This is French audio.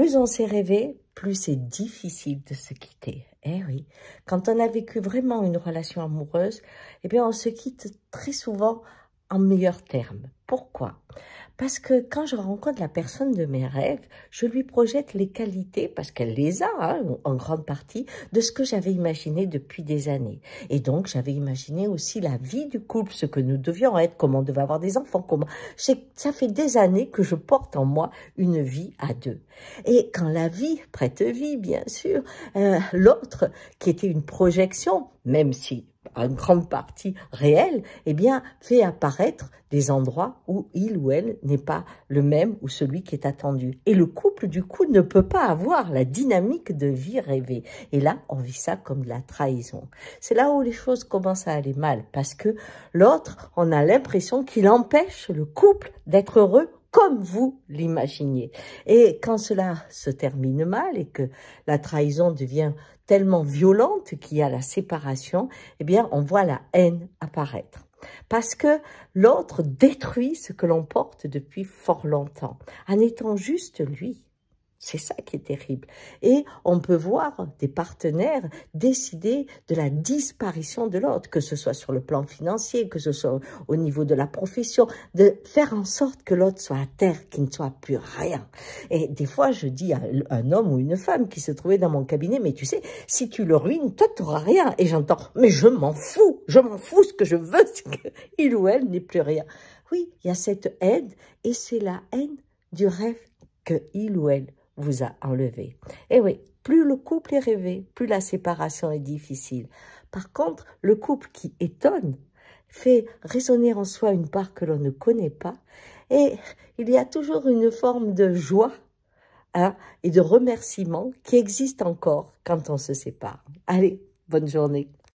plus on s'est rêvé, plus c'est difficile de se quitter. Eh oui, quand on a vécu vraiment une relation amoureuse, eh bien on se quitte très souvent en meilleurs termes. Pourquoi parce que quand je rencontre la personne de mes rêves, je lui projette les qualités, parce qu'elle les a hein, en grande partie, de ce que j'avais imaginé depuis des années. Et donc, j'avais imaginé aussi la vie du couple, ce que nous devions être, comment on devait avoir des enfants, comment... Ça fait des années que je porte en moi une vie à deux. Et quand la vie prête vie, bien sûr, euh, l'autre, qui était une projection, même si une grande partie réelle, eh bien, fait apparaître des endroits où il ou elle n'est pas le même ou celui qui est attendu. Et le couple, du coup, ne peut pas avoir la dynamique de vie rêvée. Et là, on vit ça comme de la trahison. C'est là où les choses commencent à aller mal, parce que l'autre, on a l'impression qu'il empêche le couple d'être heureux comme vous l'imaginiez. Et quand cela se termine mal et que la trahison devient tellement violente qu'il y a la séparation, eh bien, on voit la haine apparaître. Parce que l'autre détruit ce que l'on porte depuis fort longtemps, en étant juste lui. C'est ça qui est terrible. Et on peut voir des partenaires décider de la disparition de l'autre, que ce soit sur le plan financier, que ce soit au niveau de la profession, de faire en sorte que l'autre soit à terre, qu'il ne soit plus rien. Et des fois, je dis à un homme ou une femme qui se trouvait dans mon cabinet, mais tu sais, si tu le ruines, toi, tu n'auras rien. Et j'entends, mais je m'en fous, je m'en fous, ce que je veux, c'est qu'il ou elle n'ait plus rien. Oui, il y a cette haine, et c'est la haine du rêve que ou elle vous a enlevé. Et eh oui, plus le couple est rêvé, plus la séparation est difficile. Par contre, le couple qui étonne fait résonner en soi une part que l'on ne connaît pas et il y a toujours une forme de joie hein, et de remerciement qui existe encore quand on se sépare. Allez, bonne journée.